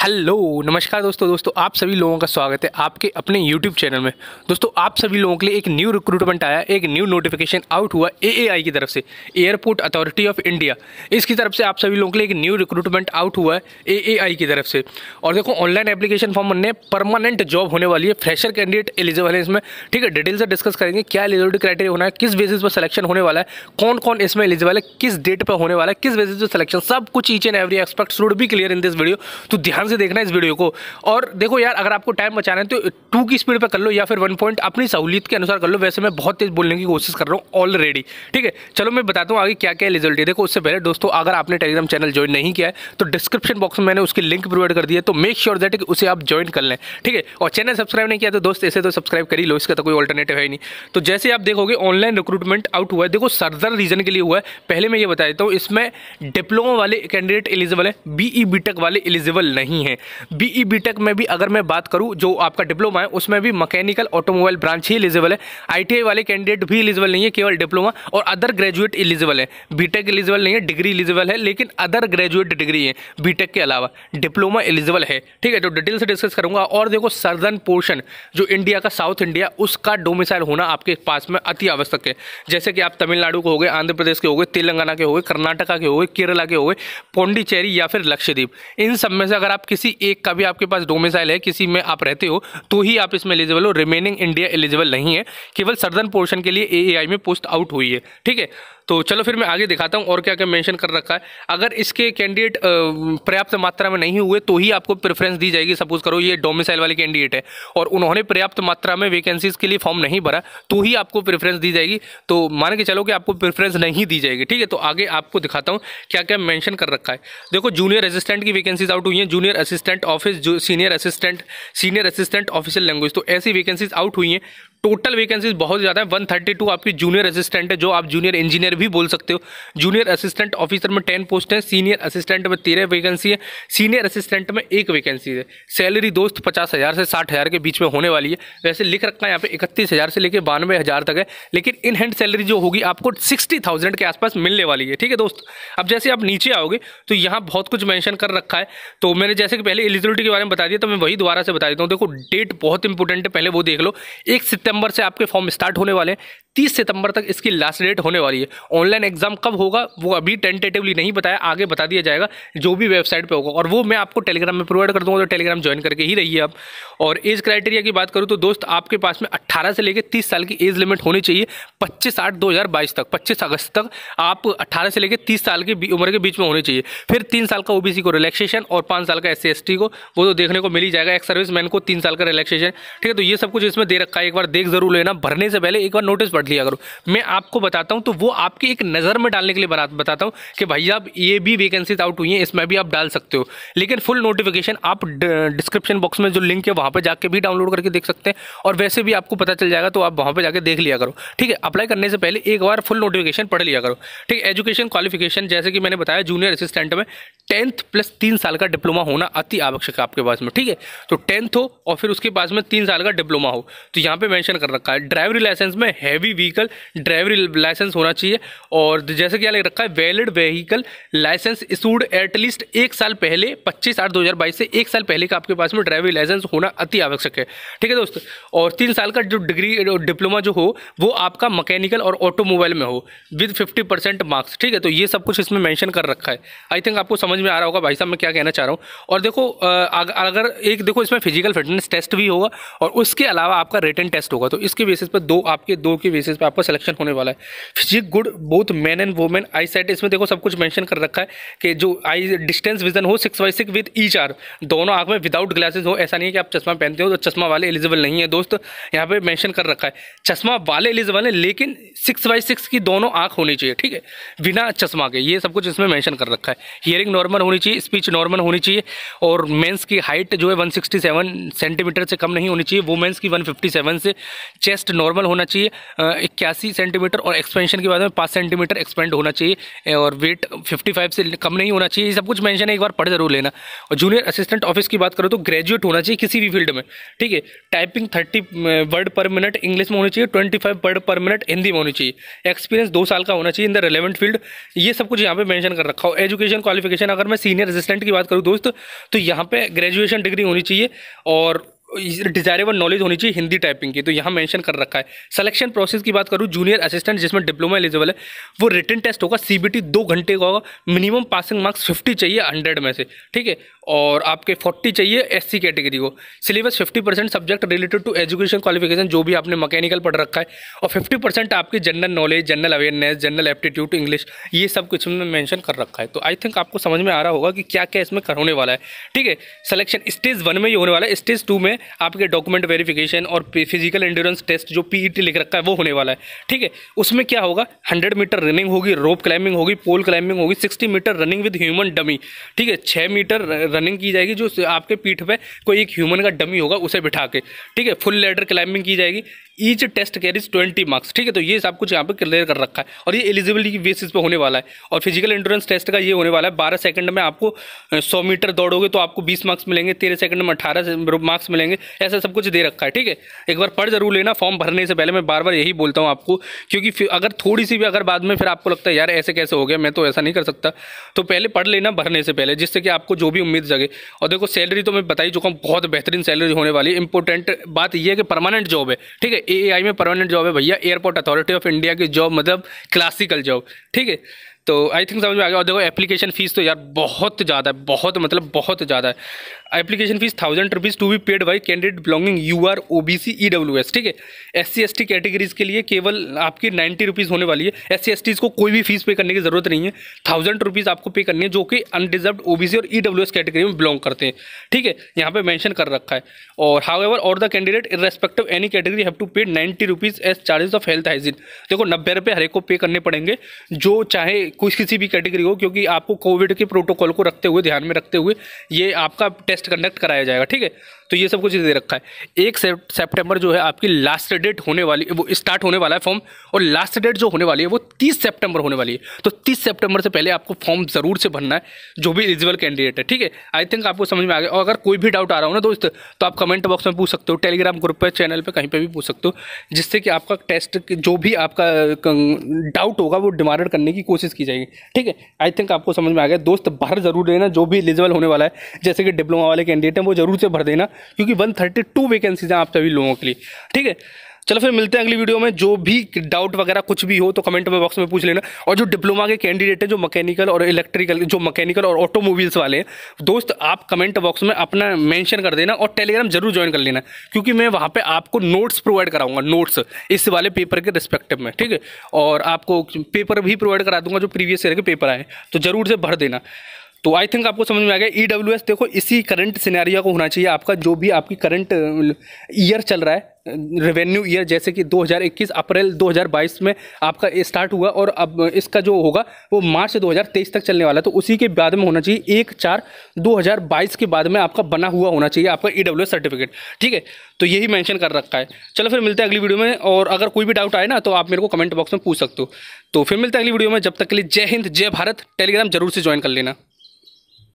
hello नमस्कार दोस्तों दोस्तों आप सभी लोगों का स्वागत है आपके अपने यूट्यूब चैनल में दोस्तों आप सभी लोगों के लिए एक न्यू रिक्रूटमेंट आया एक न्यू नोटिफिकेशन आउट हुआ एएआई की तरफ से एयरपोर्ट अथॉरिटी ऑफ इंडिया इसकी तरफ से आप सभी लोगों के लिए एक न्यू रिक्रूटमेंट आउट हुआ है ए की तरफ से और देखो ऑनलाइन एप्लीकेशन फॉर्म बनने परमानेंट जॉब होने वाली है फ्रेशर कैंडिडेट एलिजिबल है इसमें ठीक है डिटेल से डिस्कस करेंगे क्या एलिजिबिलिटी क्राइटेरिया होना है किस बेसिस पर सिलेक्शन होने वाला है कौन कौन इसमें एलिजिबल है किस डेट पर होने वाला है किस बेसिस पर सिलेक्शन सब कुछ each and every expect should भी क्लियर इन दिस वीडियो तो ध्यान से से देखना इस वीडियो को और देखो यार अगर आपको टाइम बचाना है तो टू की स्पीड पर कर लो या फिर वन पॉइंट अपनी सहूलियत के अनुसार कर लो वैसे मैं बहुत तेज बोलने की कोशिश कर रहा हूँ ऑलरेडी ठीक है चलो मैं बताता हूँ आगे क्या क्या रिजल्ट है देखो उससे पहले दोस्तों अगर आपने टेलीग्राम चैनल ज्वाइन नहीं किया है तो डिस्क्रिप्शन बॉक्स में मैंने उसकी लिंक प्रोवाइड कर दी है तो मेक श्योर दैट उसे आप ज्वाइन कर लें ठीक है और चैनल सब्सक्राइब नहीं किया तो दोस्त ऐसे तो सब्सक्राइब कर ही लो इसका तो कोई ऑल्टरनेटिव है नहीं तो जैसे आप देखोगे ऑनलाइन रिक्रूटमेंट आउट हुआ है देखो सर्दर रीजन के लिए हुआ है पहले मैं ये बता देता हूँ इसमें डिप्लोमा वाले कैंडिडेट एलिजिबल है बीई बीटेक वाले एलिजिबल नहीं नहीं है बी ई e में भी अगर मैं बात करूँ जो आपका डिप्लोमा है उसमें भी मैकेनिकल ऑटोमोबाइल ब्रांच ही एलिजिबल है आई वाले कैंडिडेट भी एलिजिबल नहीं है केवल डिप्लोमा और अदर ग्रेजुएट एलिजिबल है बी टेक नहीं है डिग्री एलिजिबल है लेकिन अदर ग्रेजुएट डिग्री है बीटेक के अलावा डिप्लोमा एलिजिबल है ठीक है तो डिटेल से डिस्कस करूंगा और देखो सर्दन पोर्शन जो इंडिया का साउथ इंडिया उसका डोमिसाइल होना आपके पास में अति आवश्यक है जैसे कि आप तमिलनाडु के हो गए आंध्र प्रदेश के हो गए तेलंगाना के हो गए कर्नाटका के हो गए केरला के हो गए पौंडीचेरी या फिर लक्षद्वीप इन सब में से अगर आप किसी एक का भी आपके पास डोमिसाइल है किसी में आप रहते हो तो ही आप इसमें एलिजिबल हो रिमेनिंग इंडिया एलिजिबल नहीं है केवल सर्दन पोर्शन के लिए ए में पोस्ट आउट हुई है ठीक है तो चलो फिर मैं आगे दिखाता हूँ और क्या क्या मेंशन कर रखा है अगर इसके कैंडिडेट पर्याप्त मात्रा में नहीं हुए तो ही आपको प्रेफरेंस दी जाएगी सपोज करो ये डोमिसाइल वाले कैंडिडेट है और उन्होंने पर्याप्त मात्रा में वैकेंसीज के लिए फॉर्म नहीं भरा तो ही आपको प्रेफरेंस दी जाएगी तो मान के चलो कि आपको प्रेफरेंस नहीं दी जाएगी ठीक है तो आगे आपको दिखाता हूँ क्या क्या मैंशन कर रखा है देखो जूनियर असिस्टेंट की वैकेंसीज आउट हुई हैं junior assistant office senior assistant senior assistant official language तो ऐसी वैकेंसीज आउट हुई हैं टोटल वैकेंसीज बहुत ज़्यादा है वन थर्टी टू आपकी जूनियर असिस्टेंट है जो आप जूनियर इंजीनियर भी बोल सकते हो जूनियर असिस्टेंट ऑफिसर में टेन पोस्ट है सीनियर असिस्टेंट में तेरह वैकेंसी है सीनियर असिस्टेंट में एक वैकेंसी है सैलरी दोस्त पचास हज़ार से साठ हज़ार के बीच में होने वाली है वैसे लिख रखा है यहाँ पे इकतीस हज़ार से लेकर बानवे हज़ार तक है लेकिन इन हैंड सैलरी जो होगी आपको सिक्सटी थाउजेंड के आसपास मिलने वाली है ठीक है दोस्त अब जैसे आप नीचे आओगे तो यहाँ बहुत कुछ मैंशन कर रखा है तो मैंने जैसे कि पहले एलिजिबिलिटी के बारे में बता दिया तो मैं वही दोबारा से बता देता हूँ देखो डेट बहुत इंपॉर्टेंट है पहले वो देख लो एक सितंबर सितंबर से आपके फॉर्म स्टार्ट होने वाले हैं तीस सितंबर तक इसकी लास्ट डेट होने वाली है ऑनलाइन एग्जाम कब होगा वो अभी टेंटेटिवली नहीं बताया आगे बता दिया जाएगा जो भी वेबसाइट पे होगा और वो मैं आपको टेलीग्राम में प्रोवाइड कर दूंगा तो टेलीग्राम ज्वाइन करके ही रहिए आप और एज क्राइटेरिया की बात करूँ तो दोस्त आपके पास में अट्ठारह से लेकर तीस साल की एज लिमिट होनी चाहिए पच्चीस आठ दो तक पच्चीस अगस्त तक आप अट्ठारह से लेकर तीस साल की उम्र के बीच में होनी चाहिए फिर तीन साल का ओ को रिलैक्सेशन और पाँच साल का एस सी को वो तो देखने को मिल ही जाएगा एक सर्विस को तीन साल का रिलैक्सेशन ठीक है तो ये सब कुछ इसमें दे रखा है एक बार देख ज़रूर लेना भरने से पहले एक बार नोटिस पढ़ लिया करो मैं आपको बताता हूँ तो वो आपकी एक नज़र में डालने के लिए बताता हूँ कि भाई आप ये भी वैकेंसीज आउट हुई हैं इसमें भी आप डाल सकते हो लेकिन फुल नोटिफिकेशन आप डिस्क्रिप्शन बॉक्स में जो लिंक है वहाँ पर जाकर भी डाउनलोड करके देख सकते हैं और वैसे भी आपको पता चल जाएगा तो आप वहाँ पर जाकर देख लिया करो ठीक है अप्लाई करने से पहले एक बार फुल नोटिफिकेशन पढ़ लिया करो ठीक है एजुकेशन क्वालिफिकेशन जैसे कि मैंने बताया जूनियर असिस्टेंट में टेंथ प्लस तीन साल का डिप्लोमा होना अति आवश्यक है आपके पास में ठीक है तो टेंथ हो और फिर उसके पास में तीन साल का डिप्लोमा हो तो यहाँ पे मैं मेंशन कर रखा है ड्राइवरी लाइसेंस में हैवी व्हीकल ड्राइवरी लाइसेंस होना चाहिए और जैसे कि यहाँ रखा है valid vehicle license issued at least एक साल पहले पच्चीस आठ दो से एक साल पहले का आपके पास में ड्राइवरी लाइसेंस होना अति आवश्यक है ठीक है दोस्तों और तीन साल का जो डिग्री डिप्लोमा जो हो वो आपका मकैनिकल और ऑटोमोबाइल में हो विद फिफ्टी मार्क्स ठीक है तो ये सब कुछ इसमें मैंशन कर रखा है आई थिंक आपको समझ में आ रहा होगा भाई साहब मैं क्या कहना चाह रहा हूँ और देखो अगर एक देखो इसमें फिजिकल फिटनेस टेस्ट भी होगा और उसके अलावा आपका रिटर्न टेस्ट होगा तो इसके बेसिस पर दो आपके दो के बेसिस पर आपका सिलेक्शन होने वाला है physique good both man and women eyesight इसमें देखो सब कुछ मैंशन कर रखा है कि जो आई डिस्टेंस विजन हो six by six with each or दोनों आँख में विदाउट ग्लासेस हो ऐसा नहीं है कि आप चश्मा पहनते हो तो चश्मा वाले एलिजिबल नहीं है दोस्त यहाँ पर मैंशन कर रखा है चश्मा वाले एलिजिबल है लेकिन सिक्स बाई सिक्स की दोनों आँख होनी चाहिए ठीक है बिना चश्मा के ये सब कुछ इसमें मैंशन कर रखा है हियरिंग नॉर्मल होनी चाहिए स्पीच नॉर्मल होनी चाहिए और मेन्स की हाइट जो है वन सेंटीमीटर से कम नहीं होनी चाहिए वुमेंस की 157 से चेस्ट नॉर्मल होना चाहिए इक्यासी सेंटीमीटर और एक्सपेंशन के बाद में पाँच सेंटीमीटर एक्सपेंड होना चाहिए और वेट फिफ्टी फाइव से कम नहीं होना चाहिए ये सब कुछ मैंशन है एक बार पढ़ जरूर लेना और जूनियर असिस्टेंट ऑफिस की बात करो तो ग्रेजुएट होना चाहिए किसी भी फील्ड में ठीक है typing thirty word per minute English में होनी चाहिए twenty five word per minute Hindi में होनी चाहिए एक्सपीरियंस दो साल का होना चाहिए इन द रेलेवेंट फील्ड ये सब कुछ यहाँ पे मेंशन कर रखा हो एजुकेशन क्वालिफिकेशन अगर मैं सीनियर असिस्टेंट की बात करूँ दोस्त तो यहाँ पे ग्रेजुएशन डिग्री होनी चाहिए और डिजायरेबल नॉलेज होनी चाहिए हिंदी टाइपिंग की तो यहाँ मेंशन कर रखा है सिलेक्शन प्रोसेस की बात करूँ जूनियर असिस्टेंट जिसमें डिप्लोमा एलिजिबल है वो रिटर्न टेस्ट होगा सीबीटी दो घंटे का होगा मिनिमम पासिंग मार्क्स फिफ्टी चाहिए हंड्रेड में से ठीक है और आपके फोर्टी चाहिए सी कैटेगरी को syllabus fifty percent subject related to education qualification जो भी आपने मैकेनिकल पढ़ रखा है और फिफ्टी परसेंट आपकी general knowledge general awareness general aptitude to English ये सब कुछ हमने मैंशन कर रखा है तो आई थिंक आपको समझ में आ रहा होगा कि क्या क्या इसमें होने वाला है ठीक है सिलेक्शन स्टेज वन में ही होने वाला है स्टेज टू में में आपके डॉक्यूमेंट वेरिफिकेशन और फिजिकल एंड्योरेंस टेस्ट जो पीईटी e लिख रखा है वो होने वाला है ठीक है उसमें क्या होगा हंड्रेड मीटर रनिंग होगी रोप क्लाइंबिंग होगी पोल क्लाइंबिंग होगी sixty metre running with human dummy ठीक है छः मीटर रनिंग की जाएगी जो आपके पीठ पर कोई एक ह्यूमन का डमी होगा उसे बिठा के ठीक है फुल लेडर क्लाइंबिंग की जाएगी each test carries twenty marks ठीक है तो ये सब कुछ यहाँ पे क्लियर कर रखा है और ये एलिजिबिलिटी की बेसिस पे होने वाला है और फिजिकल एंड्योरेंस टेस्ट का ये होने वाला है बारह सेकंड में आपको सौ मीटर दौड़ोगे तो आपको बीस मार्क्स मिलेंगे तेरह सेकंड में अठारह मार्क्स मिलेंगे जाएंगे ऐसा सब कुछ दे रखा है ठीक है एक बार पढ़ जरूर लेना फॉर्म भरने से पहले मैं बार बार यही बोलता हूँ आपको क्योंकि अगर थोड़ी सी भी अगर बाद में फिर आपको लगता है यार ऐसे कैसे हो गया मैं तो ऐसा नहीं कर सकता तो पहले पढ़ लेना भरने से पहले जिससे कि आपको जो भी उम्मीद जगे और देखो सैलरी तो मैं बताई चुका हूँ बहुत बेहतरीन सैलरी होने वाली इंपॉर्टेंट बात यह है कि परमानेंट जॉब है ठीक है ए में परमानेंट जॉब है भैया एयरपोर्ट अथॉरिटी ऑफ इंडिया की जॉब मतलब क्लासिकल जॉब ठीक है तो आई थिंक समझ में आ गया और देखो एप्लीकेशन फ़ीस तो यार बहुत ज़्यादा है बहुत मतलब बहुत ज़्यादा है application fees thousand rupees to be paid by candidate belonging U R O B C E W S ठीक है S C S T categories के लिए केवल आपकी नाइन्टी रुपीज़ होने वाली है एस सी एस टीज़ को कोई भी फीस पे करने की जरूरत नहीं है थाउजेंड रुपीज़ आपको पे करनी है जो कि अनडिजर्व ओ बी सी और ई डब्ल्यू एस कैटेगरी में बिलोंग करते हैं ठीक है यहाँ पे मैंशन कर रखा है और हाउ एवर और the candidate in respective any category have to pay ninety rupees as charges of health hygiene देखो नब्बे रुपये हर एक को पे करने पड़ेंगे जो चाहे कुछ किसी भी कैटेगरी हो क्योंकि आपको कोविड के प्रोटोकॉल को रखते हुए ध्यान में रखते हुए ये आपका टेस्ट कंडक्ट कराया जाएगा ठीक है तो ये सब कुछ दे रखा है एक सेप्टेम्बर जो है आपकी लास्ट डेट होने वाली वो स्टार्ट होने वाला है फॉर्म और लास्ट डेट जो होने वाली है वो तीस सेप्टेम्बर होने वाली है तो तीस सेप्टेम्बर से पहले आपको फॉर्म ज़रूर से भरना है जो भी एलिजिबल कैंडिडेट है ठीक है आई थिंक आपको समझ में आ गया और अगर कोई भी डाउट आ रहा हो ना दोस्त तो आप कमेंट बॉक्स में पूछ सकते हो टेलीग्राम ग्रुप पर चैनल पर कहीं पर भी पूछ सकते हो जिससे कि आपका टेस्ट जो भी आपका डाउट होगा वो डिमांडेड करने की कोशिश की जाएगी ठीक है आई थिंक आपको समझ में आ गया दोस्त बाहर ज़रूर लेना जो भी एलिजिबल होने वाला है जैसे कि डिप्लोमा वाले कैंडिडेट हैं वो जरूर से भर देना क्योंकि वन थर्टी टू वैकेंसीज हैं आप सभी लोगों के लिए ठीक है चलो फिर मिलते हैं अगली वीडियो में जो भी डाउट वगैरह कुछ भी हो तो कमेंट में बॉक्स में पूछ लेना और जो डिप्लोमा के कैंडिडेट हैं जो मैकेनिकल और इलेक्ट्रिकल जो मैकेनिकल और ऑटोमोबाइल्स वाले हैं दोस्त आप कमेंट बॉक्स में अपना मेंशन कर देना और टेलीग्राम जरूर ज्वाइन कर लेना क्योंकि मैं वहाँ पर आपको नोट्स प्रोवाइड कराऊंगा नोट्स इस वाले पेपर के रिस्पेक्टिव में ठीक है और आपको पेपर भी प्रोवाइड करा दूंगा जो प्रीवियस ईयर के पेपर आए तो जरूर से भर देना तो आई थिंक आपको समझ में आ गया ई e देखो इसी करंट सिनेरियो को होना चाहिए आपका जो भी आपकी करंट ईयर uh, चल रहा है रेवेन्यू uh, ईयर जैसे कि 2021 अप्रैल 2022 में आपका स्टार्ट हुआ और अब इसका जो होगा वो मार्च 2023 तक चलने वाला है तो उसी के बाद में होना चाहिए एक चार 2022 के बाद में आपका बना हुआ होना चाहिए आपका ई e सर्टिफिकेट ठीक है तो यही मेंशन कर रखा है चलो फिर मिलते हैं अगली वीडियो में और अगर कोई भी डाउट आए ना तो आप मेरे को कमेंट बॉक्स में पूछ सकते हो तो फिर मिलते हैं अगली वीडियो में जब तक के लिए जय हिंद जय भारत टेलीग्राम जरूर से ज्वाइन कर लेना